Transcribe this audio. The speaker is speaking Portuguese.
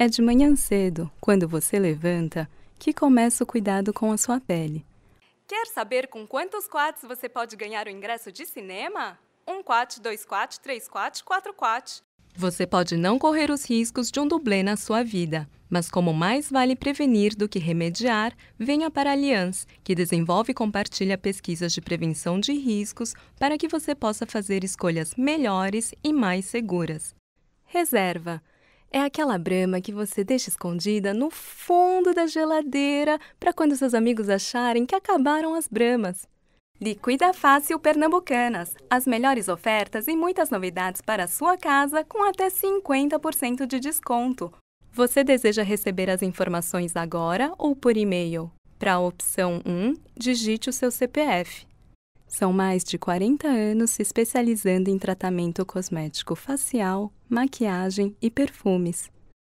É de manhã cedo, quando você levanta, que começa o cuidado com a sua pele. Quer saber com quantos quates você pode ganhar o ingresso de cinema? Um quate, dois quates, três quates, quatro quates. Você pode não correr os riscos de um dublê na sua vida, mas como mais vale prevenir do que remediar, venha para a Allianz, que desenvolve e compartilha pesquisas de prevenção de riscos para que você possa fazer escolhas melhores e mais seguras. Reserva é aquela brama que você deixa escondida no fundo da geladeira para quando seus amigos acharem que acabaram as bramas. Liquida Fácil Pernambucanas. As melhores ofertas e muitas novidades para a sua casa com até 50% de desconto. Você deseja receber as informações agora ou por e-mail? Para a opção 1, digite o seu CPF. São mais de 40 anos se especializando em tratamento cosmético facial, maquiagem e perfumes.